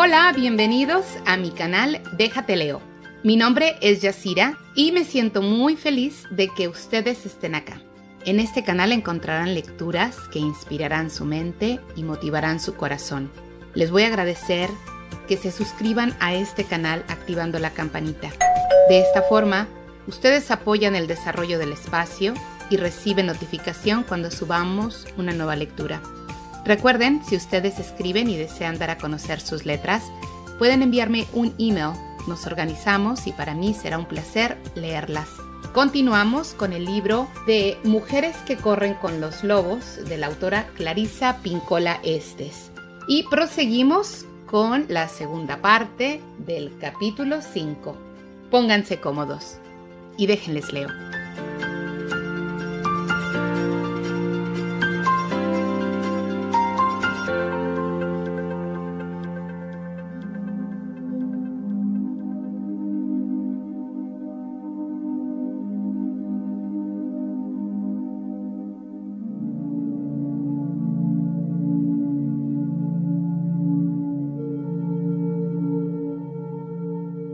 Hola, bienvenidos a mi canal Déjate Leo. Mi nombre es Yasira y me siento muy feliz de que ustedes estén acá. En este canal encontrarán lecturas que inspirarán su mente y motivarán su corazón. Les voy a agradecer que se suscriban a este canal activando la campanita. De esta forma, ustedes apoyan el desarrollo del espacio y reciben notificación cuando subamos una nueva lectura. Recuerden, si ustedes escriben y desean dar a conocer sus letras, pueden enviarme un email. Nos organizamos y para mí será un placer leerlas. Continuamos con el libro de Mujeres que corren con los lobos de la autora Clarisa Pincola Estes. Y proseguimos con la segunda parte del capítulo 5. Pónganse cómodos y déjenles leo.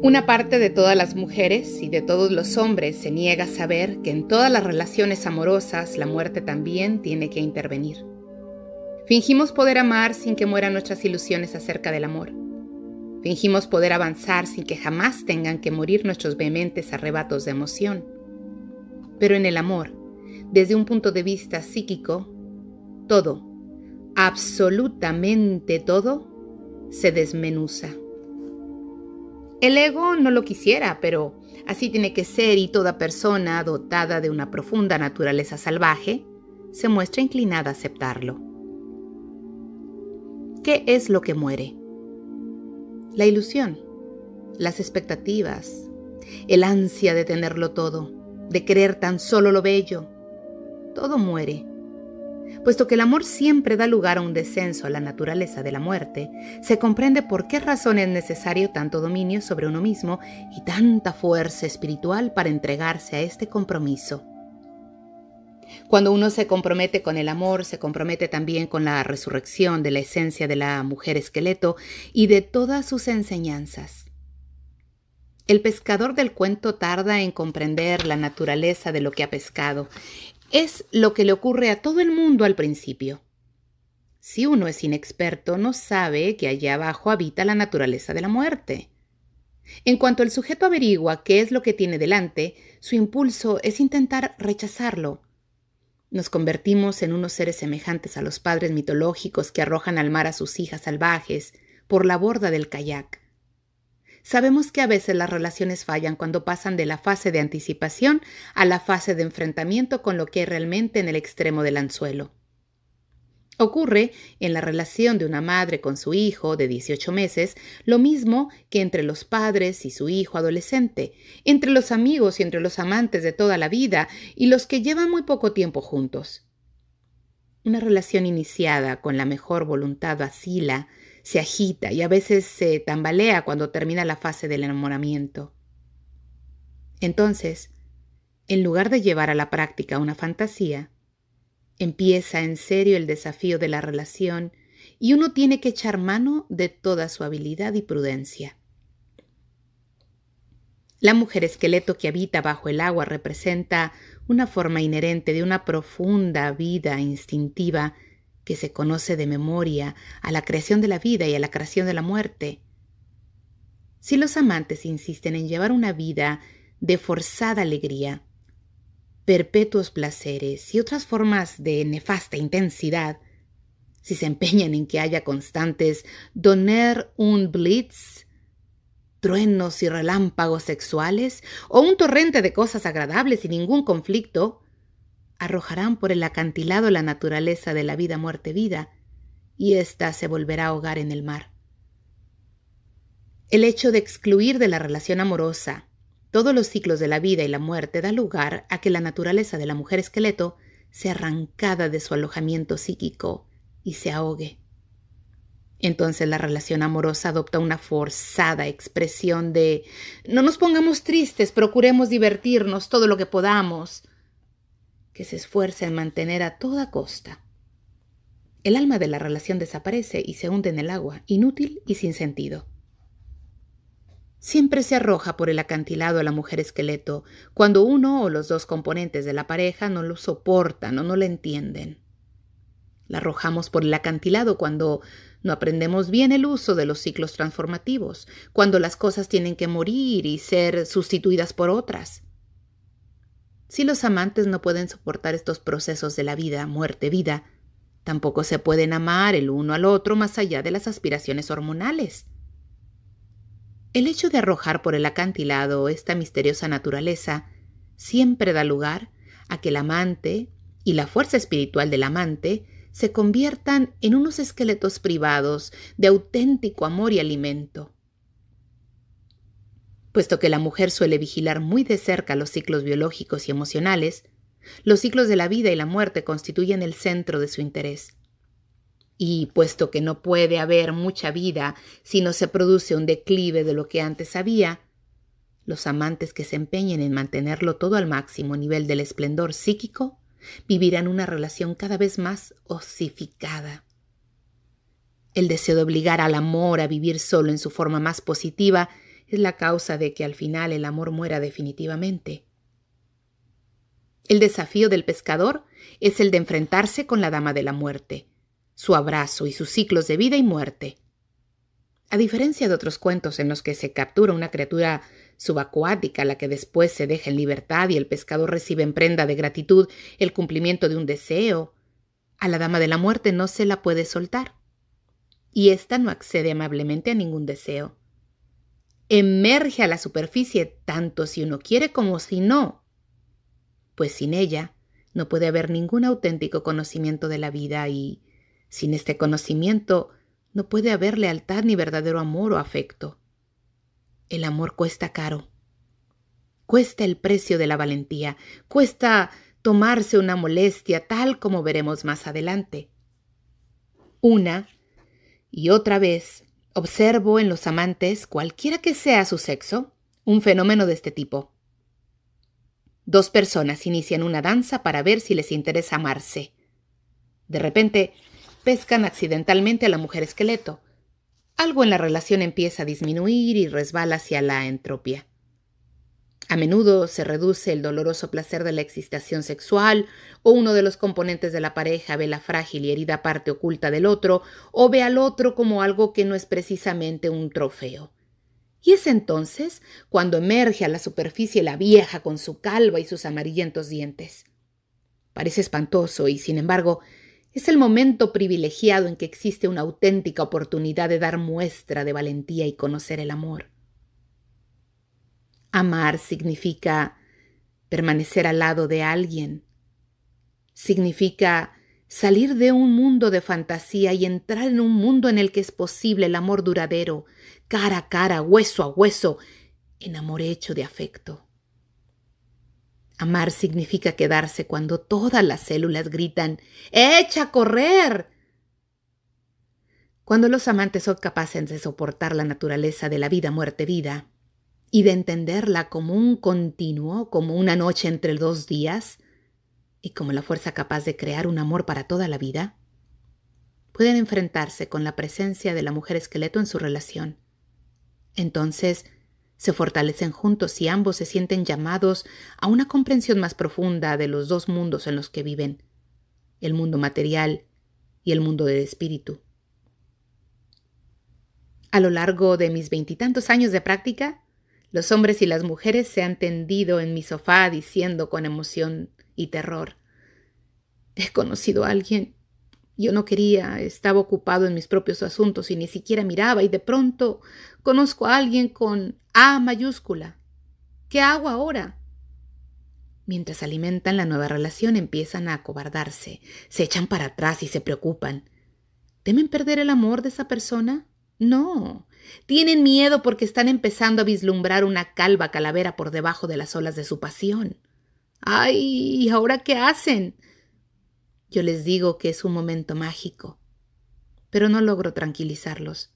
Una parte de todas las mujeres y de todos los hombres se niega a saber que en todas las relaciones amorosas la muerte también tiene que intervenir. Fingimos poder amar sin que mueran nuestras ilusiones acerca del amor. Fingimos poder avanzar sin que jamás tengan que morir nuestros vehementes arrebatos de emoción. Pero en el amor, desde un punto de vista psíquico, todo, absolutamente todo, se desmenuza. El ego no lo quisiera, pero así tiene que ser y toda persona dotada de una profunda naturaleza salvaje se muestra inclinada a aceptarlo. ¿Qué es lo que muere? La ilusión, las expectativas, el ansia de tenerlo todo, de querer tan solo lo bello. Todo muere Puesto que el amor siempre da lugar a un descenso a la naturaleza de la muerte, se comprende por qué razón es necesario tanto dominio sobre uno mismo y tanta fuerza espiritual para entregarse a este compromiso. Cuando uno se compromete con el amor, se compromete también con la resurrección de la esencia de la mujer esqueleto y de todas sus enseñanzas. El pescador del cuento tarda en comprender la naturaleza de lo que ha pescado. Es lo que le ocurre a todo el mundo al principio. Si uno es inexperto, no sabe que allá abajo habita la naturaleza de la muerte. En cuanto el sujeto averigua qué es lo que tiene delante, su impulso es intentar rechazarlo. Nos convertimos en unos seres semejantes a los padres mitológicos que arrojan al mar a sus hijas salvajes por la borda del kayak. Sabemos que a veces las relaciones fallan cuando pasan de la fase de anticipación a la fase de enfrentamiento con lo que hay realmente en el extremo del anzuelo. Ocurre en la relación de una madre con su hijo de 18 meses lo mismo que entre los padres y su hijo adolescente, entre los amigos y entre los amantes de toda la vida y los que llevan muy poco tiempo juntos. Una relación iniciada con la mejor voluntad vacila, se agita y a veces se tambalea cuando termina la fase del enamoramiento. Entonces, en lugar de llevar a la práctica una fantasía, empieza en serio el desafío de la relación y uno tiene que echar mano de toda su habilidad y prudencia. La mujer esqueleto que habita bajo el agua representa una forma inherente de una profunda vida instintiva que se conoce de memoria a la creación de la vida y a la creación de la muerte. Si los amantes insisten en llevar una vida de forzada alegría, perpetuos placeres y otras formas de nefasta intensidad, si se empeñan en que haya constantes doner un blitz, truenos y relámpagos sexuales, o un torrente de cosas agradables y ningún conflicto, arrojarán por el acantilado la naturaleza de la vida muerte vida, y ésta se volverá a ahogar en el mar. El hecho de excluir de la relación amorosa todos los ciclos de la vida y la muerte da lugar a que la naturaleza de la mujer esqueleto sea arrancada de su alojamiento psíquico y se ahogue. Entonces la relación amorosa adopta una forzada expresión de no nos pongamos tristes, procuremos divertirnos todo lo que podamos, que se esfuerza en mantener a toda costa. El alma de la relación desaparece y se hunde en el agua, inútil y sin sentido. Siempre se arroja por el acantilado a la mujer esqueleto cuando uno o los dos componentes de la pareja no lo soportan o no la entienden. La arrojamos por el acantilado cuando no aprendemos bien el uso de los ciclos transformativos, cuando las cosas tienen que morir y ser sustituidas por otras, si los amantes no pueden soportar estos procesos de la vida, muerte, vida, tampoco se pueden amar el uno al otro más allá de las aspiraciones hormonales. El hecho de arrojar por el acantilado esta misteriosa naturaleza siempre da lugar a que el amante y la fuerza espiritual del amante se conviertan en unos esqueletos privados de auténtico amor y alimento, Puesto que la mujer suele vigilar muy de cerca los ciclos biológicos y emocionales, los ciclos de la vida y la muerte constituyen el centro de su interés. Y puesto que no puede haber mucha vida si no se produce un declive de lo que antes había, los amantes que se empeñen en mantenerlo todo al máximo nivel del esplendor psíquico vivirán una relación cada vez más osificada. El deseo de obligar al amor a vivir solo en su forma más positiva es la causa de que al final el amor muera definitivamente. El desafío del pescador es el de enfrentarse con la dama de la muerte, su abrazo y sus ciclos de vida y muerte. A diferencia de otros cuentos en los que se captura una criatura subacuática, la que después se deja en libertad y el pescador recibe en prenda de gratitud el cumplimiento de un deseo, a la dama de la muerte no se la puede soltar. Y ésta no accede amablemente a ningún deseo emerge a la superficie tanto si uno quiere como si no, pues sin ella no puede haber ningún auténtico conocimiento de la vida y sin este conocimiento no puede haber lealtad ni verdadero amor o afecto. El amor cuesta caro. Cuesta el precio de la valentía, cuesta tomarse una molestia tal como veremos más adelante. Una y otra vez Observo en los amantes, cualquiera que sea su sexo, un fenómeno de este tipo. Dos personas inician una danza para ver si les interesa amarse. De repente, pescan accidentalmente a la mujer esqueleto. Algo en la relación empieza a disminuir y resbala hacia la entropía. A menudo se reduce el doloroso placer de la excitación sexual, o uno de los componentes de la pareja ve la frágil y herida parte oculta del otro, o ve al otro como algo que no es precisamente un trofeo. Y es entonces cuando emerge a la superficie la vieja con su calva y sus amarillentos dientes. Parece espantoso y, sin embargo, es el momento privilegiado en que existe una auténtica oportunidad de dar muestra de valentía y conocer el amor. Amar significa permanecer al lado de alguien. Significa salir de un mundo de fantasía y entrar en un mundo en el que es posible el amor duradero, cara a cara, hueso a hueso, en amor hecho de afecto. Amar significa quedarse cuando todas las células gritan ¡Echa a correr! Cuando los amantes son capaces de soportar la naturaleza de la vida, muerte, vida, y de entenderla como un continuo, como una noche entre dos días, y como la fuerza capaz de crear un amor para toda la vida, pueden enfrentarse con la presencia de la mujer esqueleto en su relación. Entonces, se fortalecen juntos y ambos se sienten llamados a una comprensión más profunda de los dos mundos en los que viven, el mundo material y el mundo del espíritu. A lo largo de mis veintitantos años de práctica, los hombres y las mujeres se han tendido en mi sofá diciendo con emoción y terror, he conocido a alguien. Yo no quería, estaba ocupado en mis propios asuntos y ni siquiera miraba y de pronto conozco a alguien con A mayúscula. ¿Qué hago ahora? Mientras alimentan la nueva relación empiezan a acobardarse, se echan para atrás y se preocupan. ¿Temen perder el amor de esa persona? No, tienen miedo porque están empezando a vislumbrar una calva calavera por debajo de las olas de su pasión. ¡Ay! ¿Y ahora qué hacen? Yo les digo que es un momento mágico, pero no logro tranquilizarlos.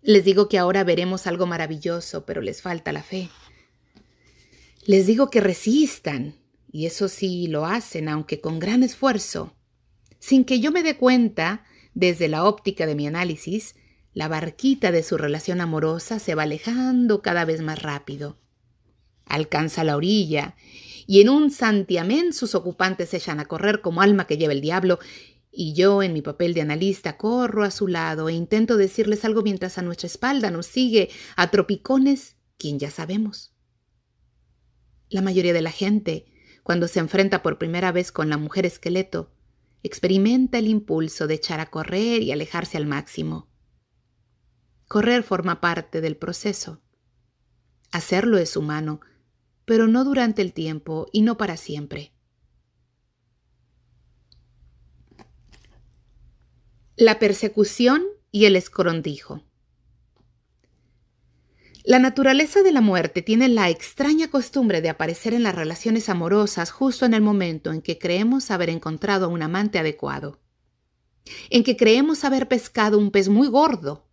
Les digo que ahora veremos algo maravilloso, pero les falta la fe. Les digo que resistan, y eso sí lo hacen, aunque con gran esfuerzo. Sin que yo me dé cuenta, desde la óptica de mi análisis, la barquita de su relación amorosa se va alejando cada vez más rápido. Alcanza la orilla y en un santiamén sus ocupantes se echan a correr como alma que lleva el diablo y yo en mi papel de analista corro a su lado e intento decirles algo mientras a nuestra espalda nos sigue a tropicones quien ya sabemos. La mayoría de la gente, cuando se enfrenta por primera vez con la mujer esqueleto, experimenta el impulso de echar a correr y alejarse al máximo. Correr forma parte del proceso. Hacerlo es humano, pero no durante el tiempo y no para siempre. La persecución y el escorondijo. La naturaleza de la muerte tiene la extraña costumbre de aparecer en las relaciones amorosas justo en el momento en que creemos haber encontrado a un amante adecuado, en que creemos haber pescado un pez muy gordo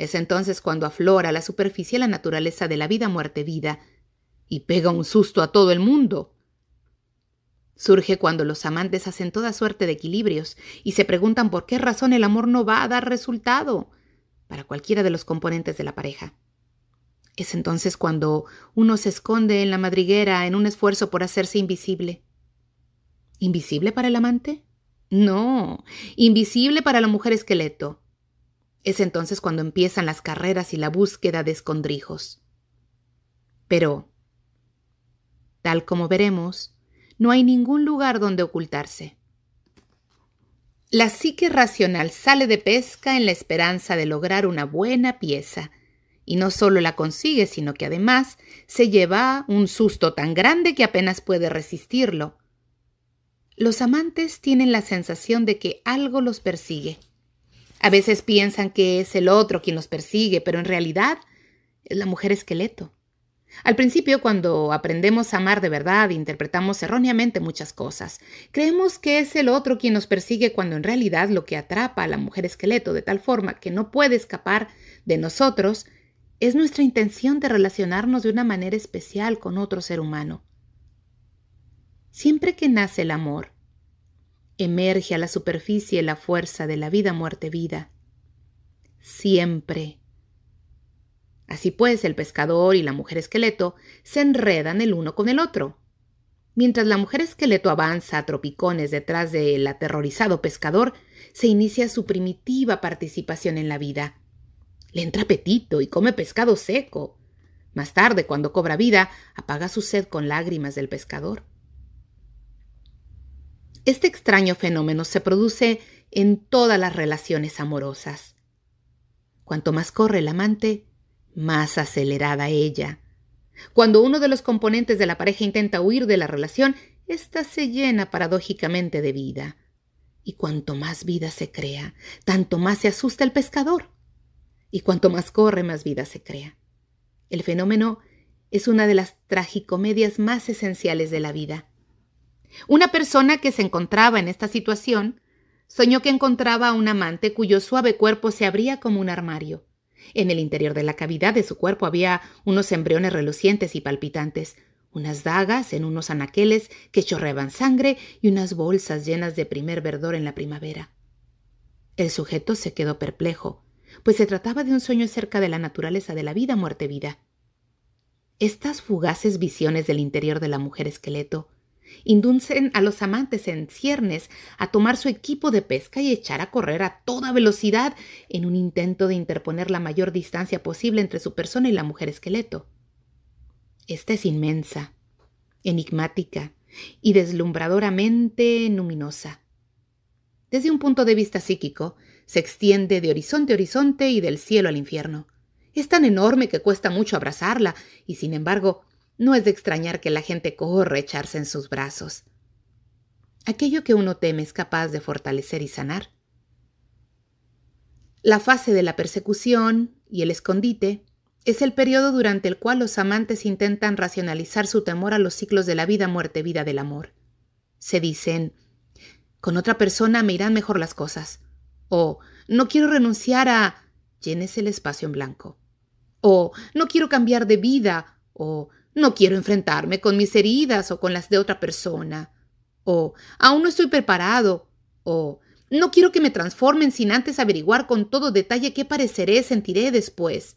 es entonces cuando aflora a la superficie la naturaleza de la vida muerte vida y pega un susto a todo el mundo. Surge cuando los amantes hacen toda suerte de equilibrios y se preguntan por qué razón el amor no va a dar resultado para cualquiera de los componentes de la pareja. Es entonces cuando uno se esconde en la madriguera en un esfuerzo por hacerse invisible. ¿Invisible para el amante? No, invisible para la mujer esqueleto, es entonces cuando empiezan las carreras y la búsqueda de escondrijos. Pero, tal como veremos, no hay ningún lugar donde ocultarse. La psique racional sale de pesca en la esperanza de lograr una buena pieza, y no solo la consigue, sino que además se lleva un susto tan grande que apenas puede resistirlo. Los amantes tienen la sensación de que algo los persigue. A veces piensan que es el otro quien nos persigue, pero en realidad es la mujer esqueleto. Al principio, cuando aprendemos a amar de verdad, interpretamos erróneamente muchas cosas. Creemos que es el otro quien nos persigue cuando en realidad lo que atrapa a la mujer esqueleto de tal forma que no puede escapar de nosotros es nuestra intención de relacionarnos de una manera especial con otro ser humano. Siempre que nace el amor, emerge a la superficie la fuerza de la vida-muerte-vida. Siempre. Así pues, el pescador y la mujer esqueleto se enredan el uno con el otro. Mientras la mujer esqueleto avanza a tropicones detrás del aterrorizado pescador, se inicia su primitiva participación en la vida. Le entra apetito y come pescado seco. Más tarde, cuando cobra vida, apaga su sed con lágrimas del pescador. Este extraño fenómeno se produce en todas las relaciones amorosas. Cuanto más corre el amante, más acelerada ella. Cuando uno de los componentes de la pareja intenta huir de la relación, ésta se llena paradójicamente de vida. Y cuanto más vida se crea, tanto más se asusta el pescador. Y cuanto más corre, más vida se crea. El fenómeno es una de las tragicomedias más esenciales de la vida. Una persona que se encontraba en esta situación soñó que encontraba a un amante cuyo suave cuerpo se abría como un armario. En el interior de la cavidad de su cuerpo había unos embriones relucientes y palpitantes, unas dagas en unos anaqueles que chorreaban sangre y unas bolsas llenas de primer verdor en la primavera. El sujeto se quedó perplejo, pues se trataba de un sueño acerca de la naturaleza de la vida, muerte, vida. Estas fugaces visiones del interior de la mujer esqueleto inducen a los amantes en ciernes a tomar su equipo de pesca y echar a correr a toda velocidad en un intento de interponer la mayor distancia posible entre su persona y la mujer esqueleto. Esta es inmensa, enigmática y deslumbradoramente luminosa. Desde un punto de vista psíquico, se extiende de horizonte a horizonte y del cielo al infierno. Es tan enorme que cuesta mucho abrazarla, y sin embargo no es de extrañar que la gente corra echarse en sus brazos. Aquello que uno teme es capaz de fortalecer y sanar. La fase de la persecución y el escondite es el periodo durante el cual los amantes intentan racionalizar su temor a los ciclos de la vida, muerte, vida del amor. Se dicen, con otra persona me irán mejor las cosas. O, no quiero renunciar a... Llenes el espacio en blanco. O, no quiero cambiar de vida. O, no quiero enfrentarme con mis heridas o con las de otra persona. O aún no estoy preparado. O no quiero que me transformen sin antes averiguar con todo detalle qué pareceré, sentiré después.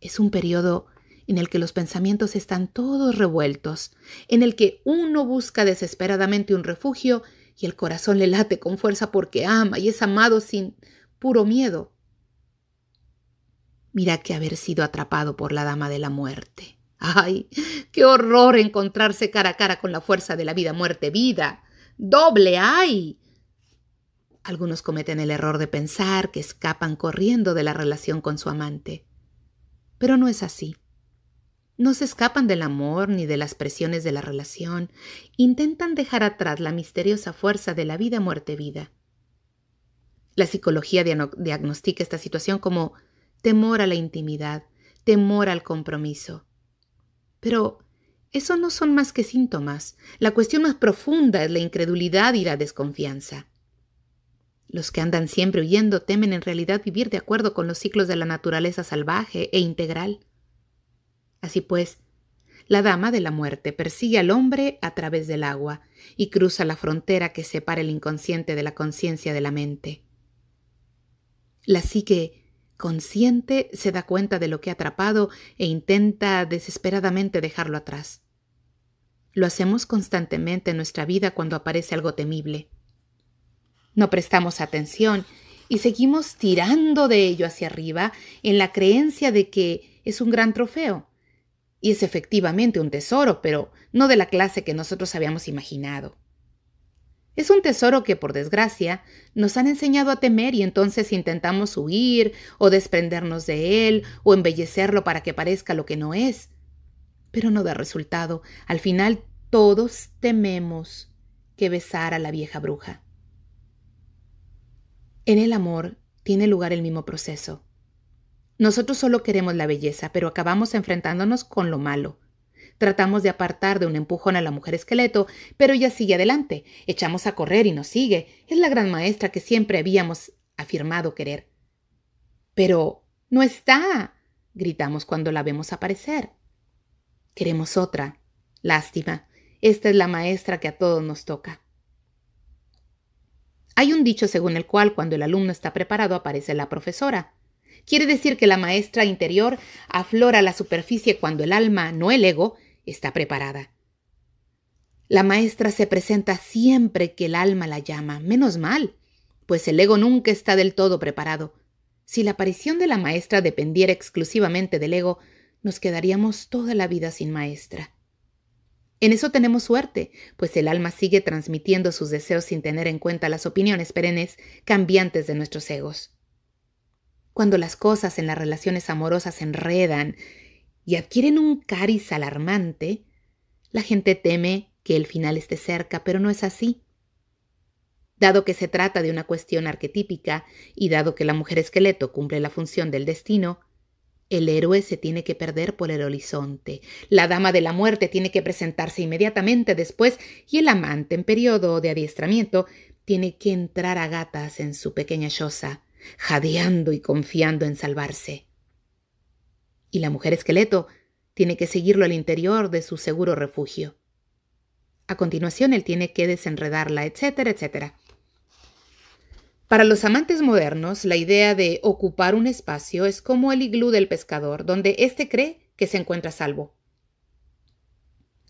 Es un periodo en el que los pensamientos están todos revueltos, en el que uno busca desesperadamente un refugio y el corazón le late con fuerza porque ama y es amado sin puro miedo. Mira que haber sido atrapado por la dama de la muerte. ¡Ay! ¡Qué horror encontrarse cara a cara con la fuerza de la vida, muerte, vida! ¡Doble ay! Algunos cometen el error de pensar que escapan corriendo de la relación con su amante. Pero no es así. No se escapan del amor ni de las presiones de la relación. Intentan dejar atrás la misteriosa fuerza de la vida, muerte, vida. La psicología diagnostica esta situación como temor a la intimidad, temor al compromiso. Pero eso no son más que síntomas. La cuestión más profunda es la incredulidad y la desconfianza. Los que andan siempre huyendo temen en realidad vivir de acuerdo con los ciclos de la naturaleza salvaje e integral. Así pues, la dama de la muerte persigue al hombre a través del agua y cruza la frontera que separa el inconsciente de la conciencia de la mente. La psique consciente se da cuenta de lo que ha atrapado e intenta desesperadamente dejarlo atrás. Lo hacemos constantemente en nuestra vida cuando aparece algo temible. No prestamos atención y seguimos tirando de ello hacia arriba en la creencia de que es un gran trofeo. Y es efectivamente un tesoro, pero no de la clase que nosotros habíamos imaginado. Es un tesoro que, por desgracia, nos han enseñado a temer y entonces intentamos huir o desprendernos de él o embellecerlo para que parezca lo que no es. Pero no da resultado. Al final todos tememos que besar a la vieja bruja. En el amor tiene lugar el mismo proceso. Nosotros solo queremos la belleza, pero acabamos enfrentándonos con lo malo, Tratamos de apartar de un empujón a la mujer esqueleto, pero ella sigue adelante. Echamos a correr y nos sigue. Es la gran maestra que siempre habíamos afirmado querer. Pero no está, gritamos cuando la vemos aparecer. Queremos otra. Lástima. Esta es la maestra que a todos nos toca. Hay un dicho según el cual cuando el alumno está preparado aparece la profesora. Quiere decir que la maestra interior aflora la superficie cuando el alma, no el ego, está preparada. La maestra se presenta siempre que el alma la llama, menos mal, pues el ego nunca está del todo preparado. Si la aparición de la maestra dependiera exclusivamente del ego, nos quedaríamos toda la vida sin maestra. En eso tenemos suerte, pues el alma sigue transmitiendo sus deseos sin tener en cuenta las opiniones perennes cambiantes de nuestros egos. Cuando las cosas en las relaciones amorosas se enredan y adquieren un cariz alarmante, la gente teme que el final esté cerca, pero no es así. Dado que se trata de una cuestión arquetípica y dado que la mujer esqueleto cumple la función del destino, el héroe se tiene que perder por el horizonte, la dama de la muerte tiene que presentarse inmediatamente después y el amante en periodo de adiestramiento tiene que entrar a gatas en su pequeña choza, jadeando y confiando en salvarse. Y la mujer esqueleto tiene que seguirlo al interior de su seguro refugio. A continuación, él tiene que desenredarla, etcétera, etcétera. Para los amantes modernos, la idea de ocupar un espacio es como el iglú del pescador, donde éste cree que se encuentra salvo.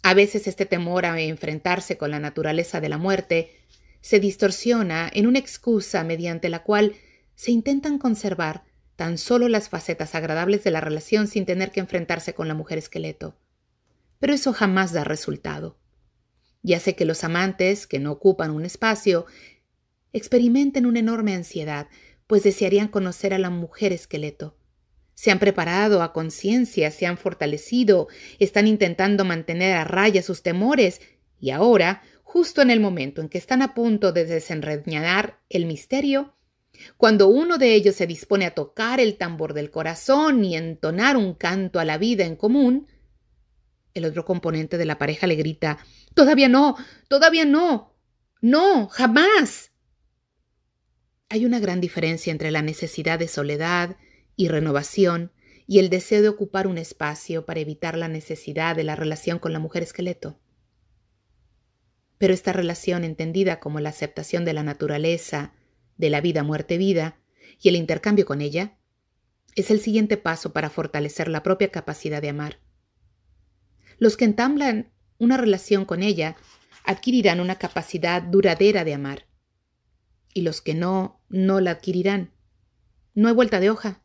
A veces este temor a enfrentarse con la naturaleza de la muerte se distorsiona en una excusa mediante la cual se intentan conservar tan solo las facetas agradables de la relación sin tener que enfrentarse con la mujer esqueleto. Pero eso jamás da resultado. Ya sé que los amantes, que no ocupan un espacio, experimenten una enorme ansiedad, pues desearían conocer a la mujer esqueleto. Se han preparado a conciencia, se han fortalecido, están intentando mantener a raya sus temores, y ahora, justo en el momento en que están a punto de desenreñar el misterio, cuando uno de ellos se dispone a tocar el tambor del corazón y entonar un canto a la vida en común, el otro componente de la pareja le grita, Todavía no, todavía no, no, jamás. Hay una gran diferencia entre la necesidad de soledad y renovación y el deseo de ocupar un espacio para evitar la necesidad de la relación con la mujer esqueleto. Pero esta relación, entendida como la aceptación de la naturaleza de la vida muerte vida y el intercambio con ella, es el siguiente paso para fortalecer la propia capacidad de amar. Los que entamblan una relación con ella adquirirán una capacidad duradera de amar. Y los que no, no la adquirirán. No hay vuelta de hoja.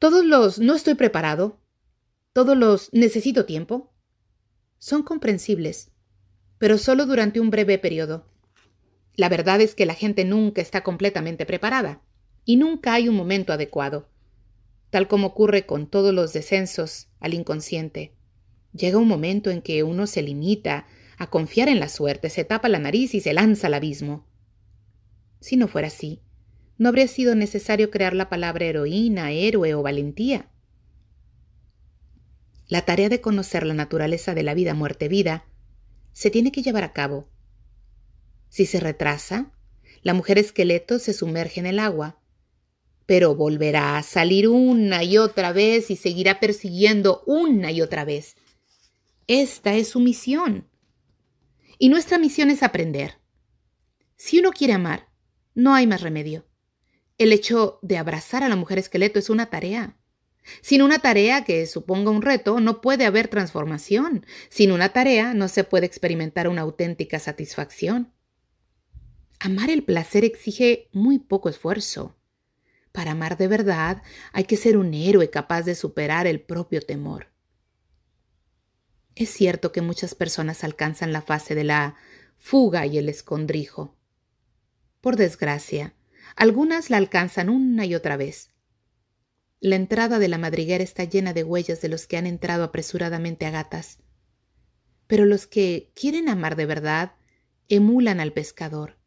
Todos los no estoy preparado, todos los necesito tiempo, son comprensibles, pero solo durante un breve periodo. La verdad es que la gente nunca está completamente preparada y nunca hay un momento adecuado. Tal como ocurre con todos los descensos al inconsciente. Llega un momento en que uno se limita a confiar en la suerte, se tapa la nariz y se lanza al abismo. Si no fuera así, no habría sido necesario crear la palabra heroína, héroe o valentía. La tarea de conocer la naturaleza de la vida muerte vida se tiene que llevar a cabo si se retrasa, la mujer esqueleto se sumerge en el agua, pero volverá a salir una y otra vez y seguirá persiguiendo una y otra vez. Esta es su misión. Y nuestra misión es aprender. Si uno quiere amar, no hay más remedio. El hecho de abrazar a la mujer esqueleto es una tarea. Sin una tarea que suponga un reto, no puede haber transformación. Sin una tarea, no se puede experimentar una auténtica satisfacción. Amar el placer exige muy poco esfuerzo. Para amar de verdad hay que ser un héroe capaz de superar el propio temor. Es cierto que muchas personas alcanzan la fase de la fuga y el escondrijo. Por desgracia, algunas la alcanzan una y otra vez. La entrada de la madriguera está llena de huellas de los que han entrado apresuradamente a gatas. Pero los que quieren amar de verdad emulan al pescador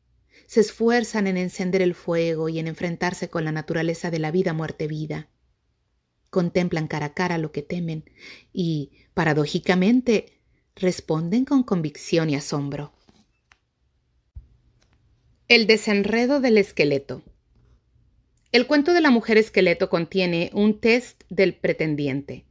se esfuerzan en encender el fuego y en enfrentarse con la naturaleza de la vida muerte vida. Contemplan cara a cara lo que temen y, paradójicamente, responden con convicción y asombro. El desenredo del esqueleto. El cuento de la mujer esqueleto contiene un test del pretendiente.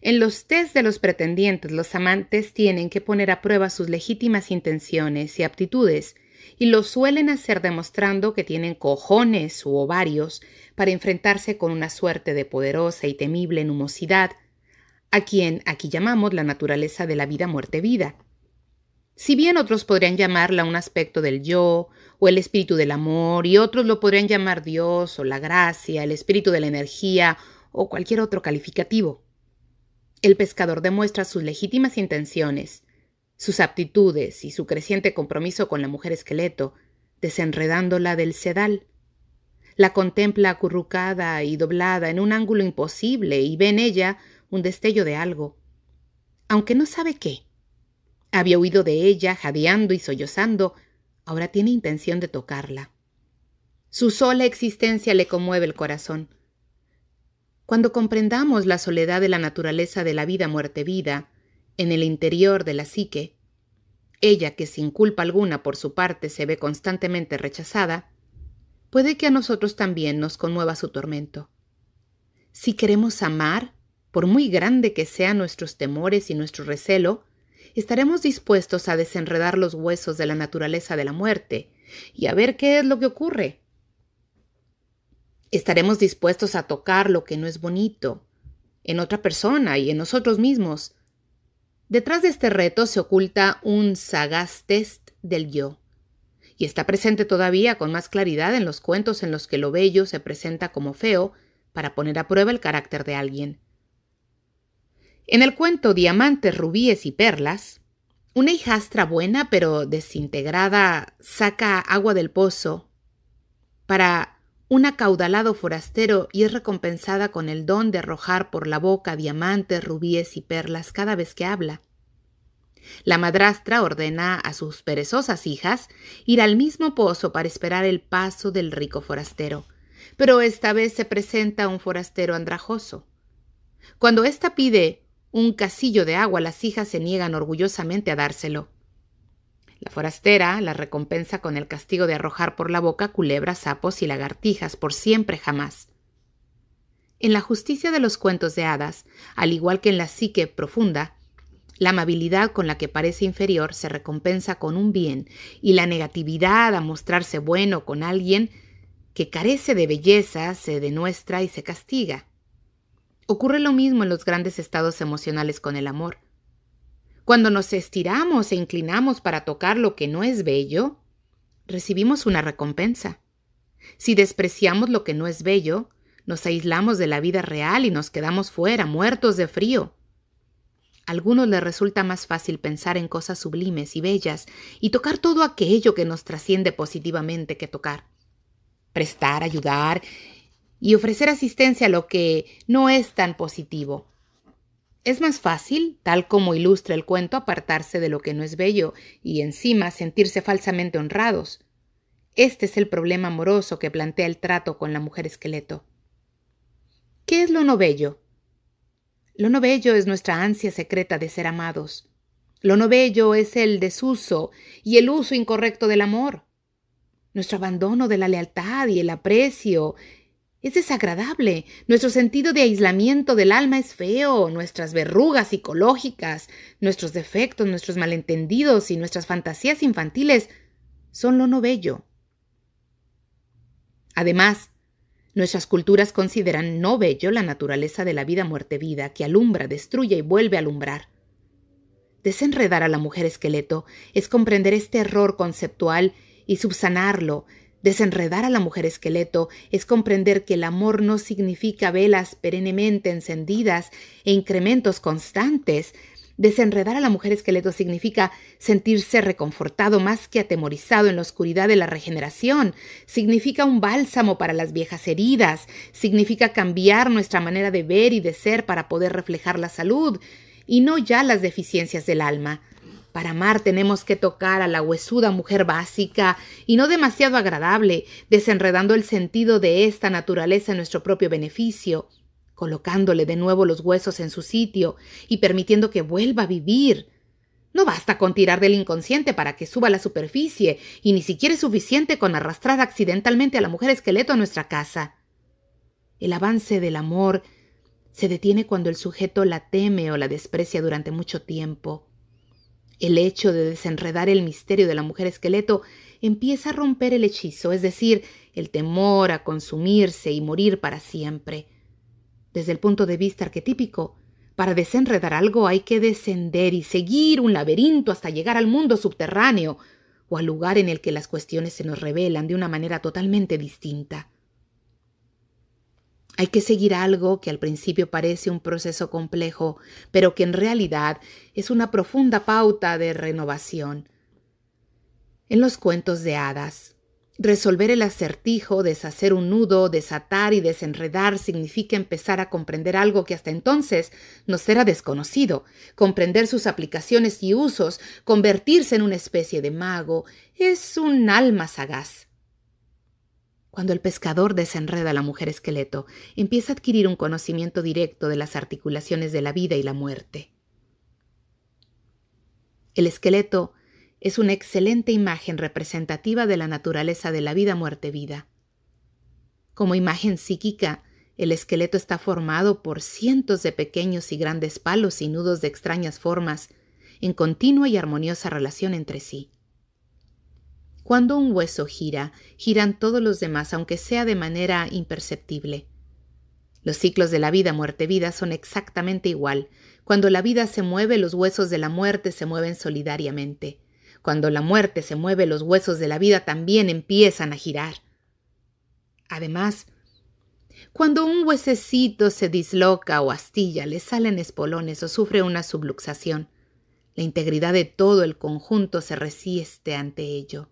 En los test de los pretendientes, los amantes tienen que poner a prueba sus legítimas intenciones y aptitudes y lo suelen hacer demostrando que tienen cojones u ovarios para enfrentarse con una suerte de poderosa y temible numosidad, a quien aquí llamamos la naturaleza de la vida muerte-vida. Si bien otros podrían llamarla un aspecto del yo o el espíritu del amor, y otros lo podrían llamar Dios o la gracia, el espíritu de la energía o cualquier otro calificativo. El pescador demuestra sus legítimas intenciones, sus aptitudes y su creciente compromiso con la mujer esqueleto, desenredándola del sedal. La contempla acurrucada y doblada en un ángulo imposible y ve en ella un destello de algo, aunque no sabe qué. Había huido de ella, jadeando y sollozando, ahora tiene intención de tocarla. Su sola existencia le conmueve el corazón. Cuando comprendamos la soledad de la naturaleza de la vida muerte vida, en el interior de la psique, ella que sin culpa alguna por su parte se ve constantemente rechazada, puede que a nosotros también nos conmueva su tormento. Si queremos amar, por muy grande que sean nuestros temores y nuestro recelo, estaremos dispuestos a desenredar los huesos de la naturaleza de la muerte y a ver qué es lo que ocurre. Estaremos dispuestos a tocar lo que no es bonito, en otra persona y en nosotros mismos, Detrás de este reto se oculta un sagaz test del yo, y está presente todavía con más claridad en los cuentos en los que lo bello se presenta como feo para poner a prueba el carácter de alguien. En el cuento Diamantes, Rubíes y Perlas, una hijastra buena pero desintegrada saca agua del pozo para un acaudalado forastero y es recompensada con el don de arrojar por la boca diamantes, rubíes y perlas cada vez que habla. La madrastra ordena a sus perezosas hijas ir al mismo pozo para esperar el paso del rico forastero, pero esta vez se presenta un forastero andrajoso. Cuando ésta pide un casillo de agua, las hijas se niegan orgullosamente a dárselo. La forastera la recompensa con el castigo de arrojar por la boca culebras, sapos y lagartijas por siempre jamás. En la justicia de los cuentos de hadas, al igual que en la psique profunda, la amabilidad con la que parece inferior se recompensa con un bien y la negatividad a mostrarse bueno con alguien que carece de belleza se denuestra y se castiga. Ocurre lo mismo en los grandes estados emocionales con el amor. Cuando nos estiramos e inclinamos para tocar lo que no es bello, recibimos una recompensa. Si despreciamos lo que no es bello, nos aislamos de la vida real y nos quedamos fuera, muertos de frío. A algunos les resulta más fácil pensar en cosas sublimes y bellas y tocar todo aquello que nos trasciende positivamente que tocar. Prestar, ayudar y ofrecer asistencia a lo que no es tan positivo. Es más fácil, tal como ilustra el cuento, apartarse de lo que no es bello y encima sentirse falsamente honrados. Este es el problema amoroso que plantea el trato con la mujer esqueleto. ¿Qué es lo no bello? Lo no bello es nuestra ansia secreta de ser amados. Lo no bello es el desuso y el uso incorrecto del amor. Nuestro abandono de la lealtad y el aprecio, es desagradable. Nuestro sentido de aislamiento del alma es feo, nuestras verrugas psicológicas, nuestros defectos, nuestros malentendidos y nuestras fantasías infantiles son lo no bello. Además, nuestras culturas consideran no bello la naturaleza de la vida muerte-vida que alumbra, destruye y vuelve a alumbrar. Desenredar a la mujer esqueleto es comprender este error conceptual y subsanarlo, Desenredar a la mujer esqueleto es comprender que el amor no significa velas perennemente encendidas e incrementos constantes. Desenredar a la mujer esqueleto significa sentirse reconfortado más que atemorizado en la oscuridad de la regeneración. Significa un bálsamo para las viejas heridas. Significa cambiar nuestra manera de ver y de ser para poder reflejar la salud y no ya las deficiencias del alma. Para amar tenemos que tocar a la huesuda mujer básica y no demasiado agradable, desenredando el sentido de esta naturaleza en nuestro propio beneficio, colocándole de nuevo los huesos en su sitio y permitiendo que vuelva a vivir. No basta con tirar del inconsciente para que suba a la superficie, y ni siquiera es suficiente con arrastrar accidentalmente a la mujer esqueleto a nuestra casa. El avance del amor se detiene cuando el sujeto la teme o la desprecia durante mucho tiempo. El hecho de desenredar el misterio de la mujer esqueleto empieza a romper el hechizo, es decir, el temor a consumirse y morir para siempre. Desde el punto de vista arquetípico, para desenredar algo hay que descender y seguir un laberinto hasta llegar al mundo subterráneo o al lugar en el que las cuestiones se nos revelan de una manera totalmente distinta. Hay que seguir algo que al principio parece un proceso complejo, pero que en realidad es una profunda pauta de renovación. En los cuentos de hadas, resolver el acertijo, deshacer un nudo, desatar y desenredar significa empezar a comprender algo que hasta entonces nos era desconocido, comprender sus aplicaciones y usos, convertirse en una especie de mago, es un alma sagaz. Cuando el pescador desenreda a la mujer esqueleto, empieza a adquirir un conocimiento directo de las articulaciones de la vida y la muerte. El esqueleto es una excelente imagen representativa de la naturaleza de la vida-muerte-vida. Como imagen psíquica, el esqueleto está formado por cientos de pequeños y grandes palos y nudos de extrañas formas, en continua y armoniosa relación entre sí. Cuando un hueso gira, giran todos los demás, aunque sea de manera imperceptible. Los ciclos de la vida, muerte, vida son exactamente igual. Cuando la vida se mueve, los huesos de la muerte se mueven solidariamente. Cuando la muerte se mueve, los huesos de la vida también empiezan a girar. Además, cuando un huesecito se disloca o astilla, le salen espolones o sufre una subluxación, la integridad de todo el conjunto se resiste ante ello.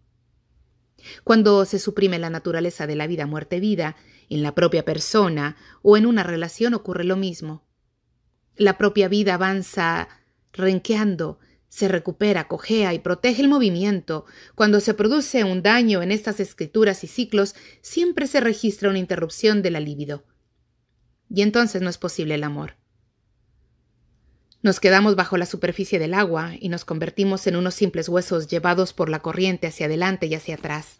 Cuando se suprime la naturaleza de la vida muerte-vida, en la propia persona o en una relación ocurre lo mismo. La propia vida avanza renqueando, se recupera, cojea y protege el movimiento. Cuando se produce un daño en estas escrituras y ciclos, siempre se registra una interrupción de la libido. Y entonces no es posible el amor. Nos quedamos bajo la superficie del agua y nos convertimos en unos simples huesos llevados por la corriente hacia adelante y hacia atrás.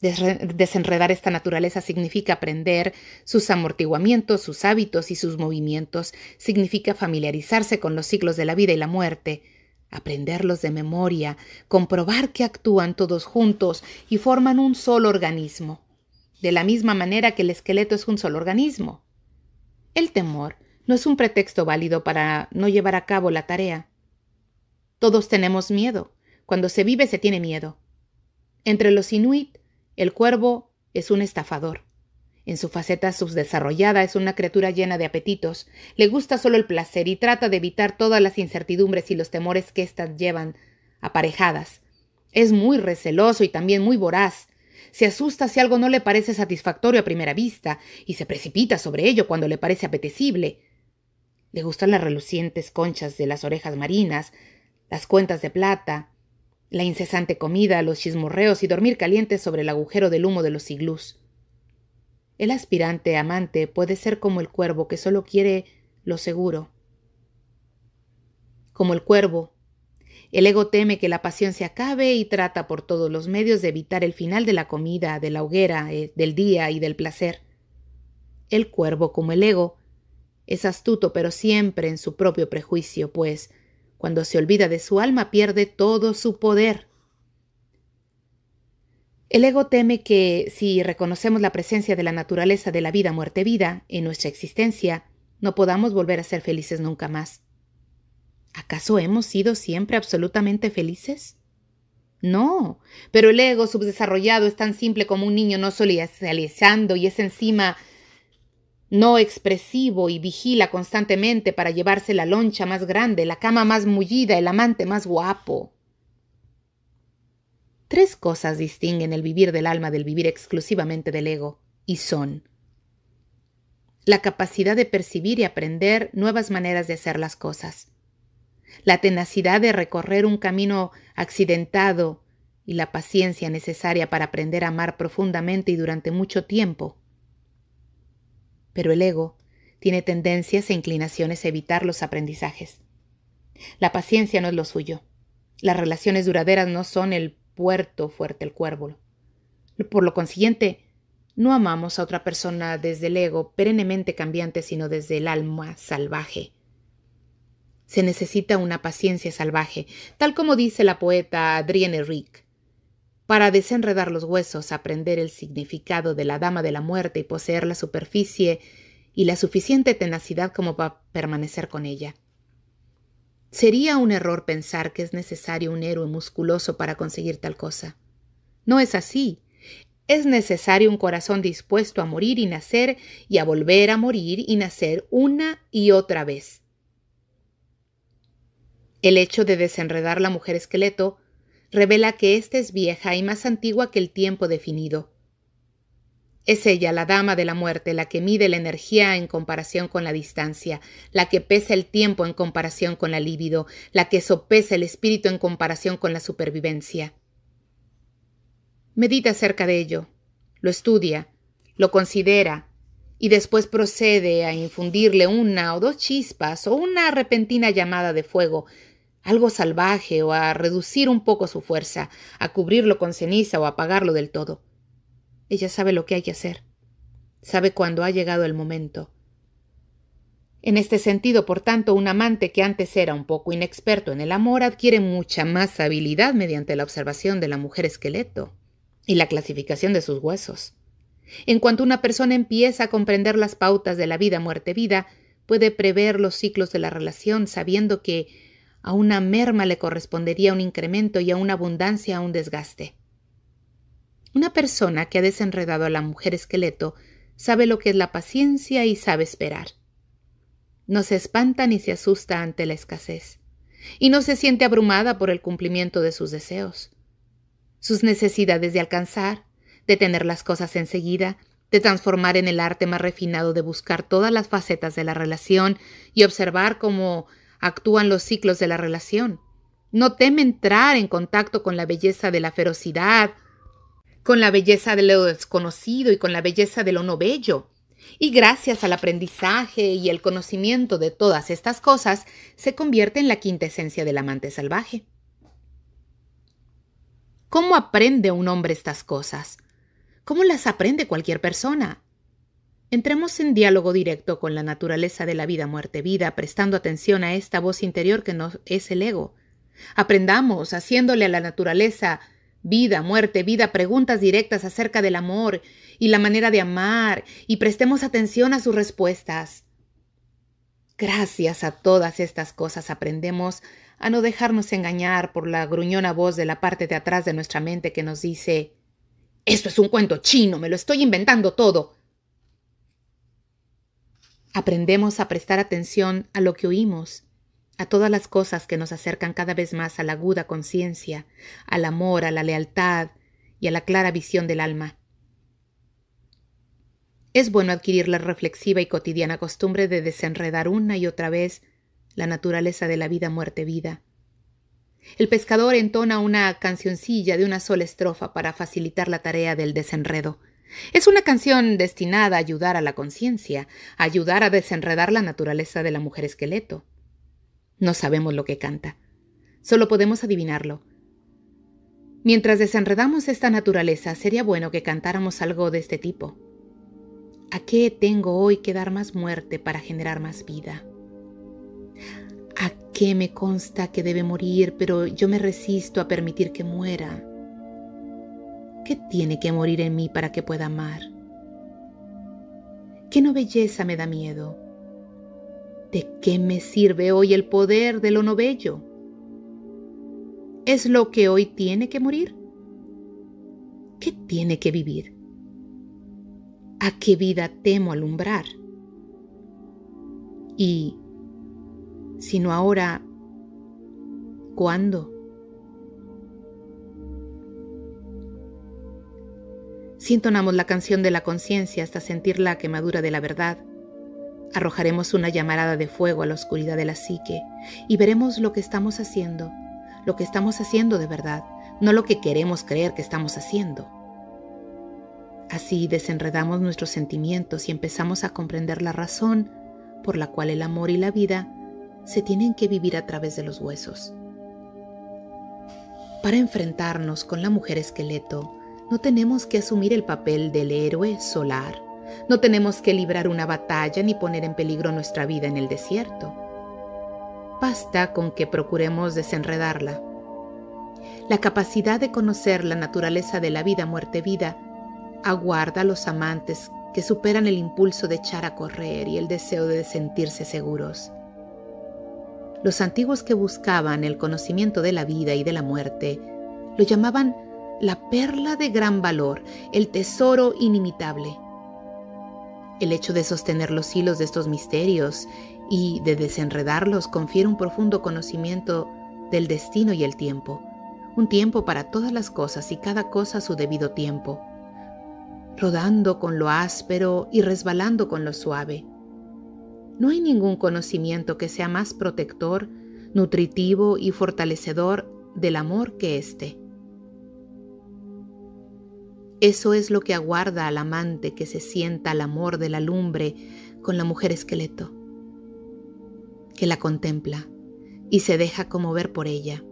Desenredar esta naturaleza significa aprender sus amortiguamientos, sus hábitos y sus movimientos, significa familiarizarse con los ciclos de la vida y la muerte, aprenderlos de memoria, comprobar que actúan todos juntos y forman un solo organismo, de la misma manera que el esqueleto es un solo organismo. El temor no es un pretexto válido para no llevar a cabo la tarea. Todos tenemos miedo. Cuando se vive se tiene miedo. Entre los inuit, el cuervo es un estafador. En su faceta subdesarrollada es una criatura llena de apetitos, le gusta solo el placer y trata de evitar todas las incertidumbres y los temores que éstas llevan aparejadas. Es muy receloso y también muy voraz. Se asusta si algo no le parece satisfactorio a primera vista y se precipita sobre ello cuando le parece apetecible. Le gustan las relucientes conchas de las orejas marinas, las cuentas de plata, la incesante comida, los chismorreos y dormir caliente sobre el agujero del humo de los iglús. El aspirante amante puede ser como el cuervo que solo quiere lo seguro. Como el cuervo, el ego teme que la pasión se acabe y trata por todos los medios de evitar el final de la comida, de la hoguera, eh, del día y del placer. El cuervo, como el ego, es astuto, pero siempre en su propio prejuicio, pues cuando se olvida de su alma pierde todo su poder. El ego teme que, si reconocemos la presencia de la naturaleza de la vida, muerte, vida en nuestra existencia, no podamos volver a ser felices nunca más. ¿Acaso hemos sido siempre absolutamente felices? No, pero el ego subdesarrollado es tan simple como un niño no realizando y es encima no expresivo y vigila constantemente para llevarse la loncha más grande, la cama más mullida, el amante más guapo. Tres cosas distinguen el vivir del alma del vivir exclusivamente del ego, y son la capacidad de percibir y aprender nuevas maneras de hacer las cosas, la tenacidad de recorrer un camino accidentado y la paciencia necesaria para aprender a amar profundamente y durante mucho tiempo pero el ego tiene tendencias e inclinaciones a evitar los aprendizajes. La paciencia no es lo suyo. Las relaciones duraderas no son el puerto fuerte el cuervo. Por lo consiguiente, no amamos a otra persona desde el ego perennemente cambiante, sino desde el alma salvaje. Se necesita una paciencia salvaje, tal como dice la poeta Adrienne Rick para desenredar los huesos, aprender el significado de la dama de la muerte y poseer la superficie y la suficiente tenacidad como para permanecer con ella. Sería un error pensar que es necesario un héroe musculoso para conseguir tal cosa. No es así. Es necesario un corazón dispuesto a morir y nacer y a volver a morir y nacer una y otra vez. El hecho de desenredar la mujer esqueleto revela que ésta es vieja y más antigua que el tiempo definido. Es ella, la dama de la muerte, la que mide la energía en comparación con la distancia, la que pesa el tiempo en comparación con la libido, la que sopesa el espíritu en comparación con la supervivencia. Medita acerca de ello, lo estudia, lo considera, y después procede a infundirle una o dos chispas o una repentina llamada de fuego algo salvaje o a reducir un poco su fuerza, a cubrirlo con ceniza o apagarlo del todo. Ella sabe lo que hay que hacer, sabe cuándo ha llegado el momento. En este sentido, por tanto, un amante que antes era un poco inexperto en el amor adquiere mucha más habilidad mediante la observación de la mujer esqueleto y la clasificación de sus huesos. En cuanto una persona empieza a comprender las pautas de la vida, muerte, vida, puede prever los ciclos de la relación sabiendo que a una merma le correspondería un incremento y a una abundancia un desgaste. Una persona que ha desenredado a la mujer esqueleto sabe lo que es la paciencia y sabe esperar. No se espanta ni se asusta ante la escasez, y no se siente abrumada por el cumplimiento de sus deseos. Sus necesidades de alcanzar, de tener las cosas enseguida, de transformar en el arte más refinado de buscar todas las facetas de la relación y observar cómo actúan los ciclos de la relación. No teme entrar en contacto con la belleza de la ferocidad, con la belleza de lo desconocido y con la belleza de lo no bello. Y gracias al aprendizaje y el conocimiento de todas estas cosas, se convierte en la quinta esencia del amante salvaje. ¿Cómo aprende un hombre estas cosas? ¿Cómo las aprende cualquier persona? Entremos en diálogo directo con la naturaleza de la vida-muerte-vida, prestando atención a esta voz interior que nos es el ego. Aprendamos, haciéndole a la naturaleza vida, muerte, vida, preguntas directas acerca del amor y la manera de amar, y prestemos atención a sus respuestas. Gracias a todas estas cosas aprendemos a no dejarnos engañar por la gruñona voz de la parte de atrás de nuestra mente que nos dice Esto es un cuento chino, me lo estoy inventando todo. Aprendemos a prestar atención a lo que oímos, a todas las cosas que nos acercan cada vez más a la aguda conciencia, al amor, a la lealtad y a la clara visión del alma. Es bueno adquirir la reflexiva y cotidiana costumbre de desenredar una y otra vez la naturaleza de la vida muerte vida. El pescador entona una cancioncilla de una sola estrofa para facilitar la tarea del desenredo. Es una canción destinada a ayudar a la conciencia, a ayudar a desenredar la naturaleza de la mujer esqueleto. No sabemos lo que canta, solo podemos adivinarlo. Mientras desenredamos esta naturaleza, sería bueno que cantáramos algo de este tipo. ¿A qué tengo hoy que dar más muerte para generar más vida? ¿A qué me consta que debe morir, pero yo me resisto a permitir que muera? ¿Qué tiene que morir en mí para que pueda amar? ¿Qué no belleza me da miedo? ¿De qué me sirve hoy el poder de lo no ¿Es lo que hoy tiene que morir? ¿Qué tiene que vivir? ¿A qué vida temo alumbrar? Y, si no ahora, ¿cuándo? Si entonamos la canción de la conciencia hasta sentir la quemadura de la verdad, arrojaremos una llamarada de fuego a la oscuridad de la psique y veremos lo que estamos haciendo, lo que estamos haciendo de verdad, no lo que queremos creer que estamos haciendo. Así desenredamos nuestros sentimientos y empezamos a comprender la razón por la cual el amor y la vida se tienen que vivir a través de los huesos. Para enfrentarnos con la mujer esqueleto, no tenemos que asumir el papel del héroe solar. No tenemos que librar una batalla ni poner en peligro nuestra vida en el desierto. Basta con que procuremos desenredarla. La capacidad de conocer la naturaleza de la vida, muerte, vida, aguarda a los amantes que superan el impulso de echar a correr y el deseo de sentirse seguros. Los antiguos que buscaban el conocimiento de la vida y de la muerte lo llamaban la perla de gran valor, el tesoro inimitable. El hecho de sostener los hilos de estos misterios y de desenredarlos confiere un profundo conocimiento del destino y el tiempo, un tiempo para todas las cosas y cada cosa a su debido tiempo, rodando con lo áspero y resbalando con lo suave. No hay ningún conocimiento que sea más protector, nutritivo y fortalecedor del amor que este. Eso es lo que aguarda al amante que se sienta al amor de la lumbre con la mujer esqueleto, que la contempla y se deja ver por ella.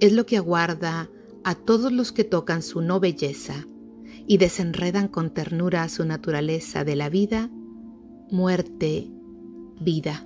Es lo que aguarda a todos los que tocan su no belleza y desenredan con ternura su naturaleza de la vida, muerte, vida.